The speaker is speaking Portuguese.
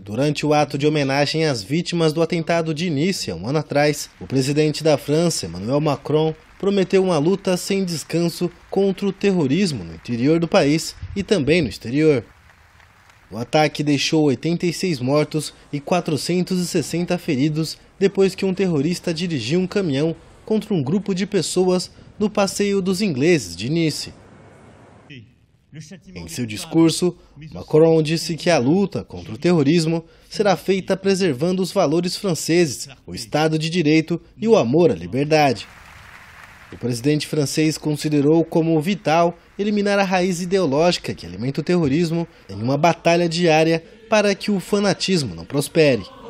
Durante o ato de homenagem às vítimas do atentado de Nice, um ano atrás, o presidente da França, Emmanuel Macron, prometeu uma luta sem descanso contra o terrorismo no interior do país e também no exterior. O ataque deixou 86 mortos e 460 feridos depois que um terrorista dirigiu um caminhão contra um grupo de pessoas no Passeio dos Ingleses de Nice. Em seu discurso, Macron disse que a luta contra o terrorismo será feita preservando os valores franceses, o Estado de Direito e o amor à liberdade. O presidente francês considerou como vital eliminar a raiz ideológica que alimenta o terrorismo em uma batalha diária para que o fanatismo não prospere.